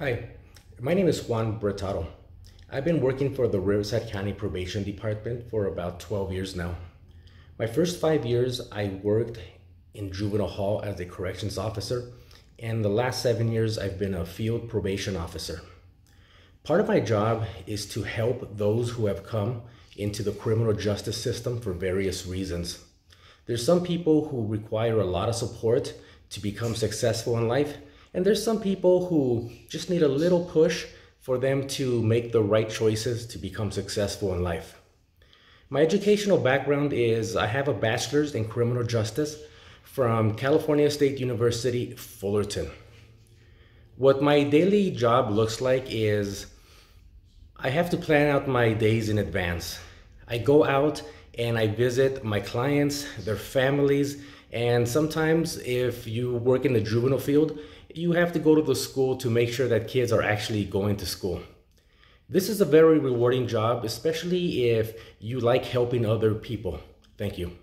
Hi, my name is Juan Bretado. I've been working for the Riverside County Probation Department for about 12 years now. My first five years, I worked in juvenile hall as a corrections officer, and the last seven years, I've been a field probation officer. Part of my job is to help those who have come into the criminal justice system for various reasons. There's some people who require a lot of support to become successful in life, and there's some people who just need a little push for them to make the right choices to become successful in life. My educational background is I have a bachelor's in criminal justice from California State University, Fullerton. What my daily job looks like is I have to plan out my days in advance. I go out and I visit my clients, their families, and sometimes, if you work in the juvenile field, you have to go to the school to make sure that kids are actually going to school. This is a very rewarding job, especially if you like helping other people. Thank you.